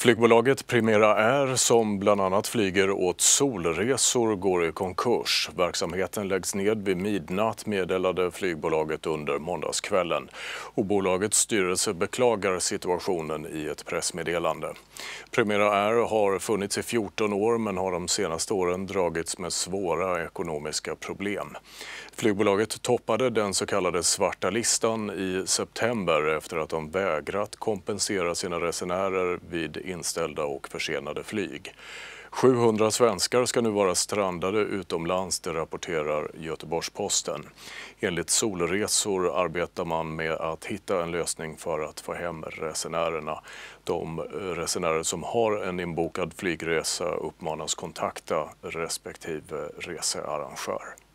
Flygbolaget Primera Air, som bland annat flyger åt solresor, går i konkurs. Verksamheten läggs ned vid midnatt, meddelade flygbolaget under måndagskvällen. Och bolagets styrelse beklagar situationen i ett pressmeddelande. Primera Air har funnits i 14 år men har de senaste åren dragits med svåra ekonomiska problem. Flygbolaget toppade den så kallade svarta listan i september efter att de vägrat kompensera sina resenärer vid inställda och försenade flyg. 700 svenskar ska nu vara strandade utomlands, det rapporterar Göteborgs-Posten. Enligt Solresor arbetar man med att hitta en lösning för att få hem resenärerna. De eh, resenärer som har en inbokad flygresa uppmanas kontakta respektive researrangör.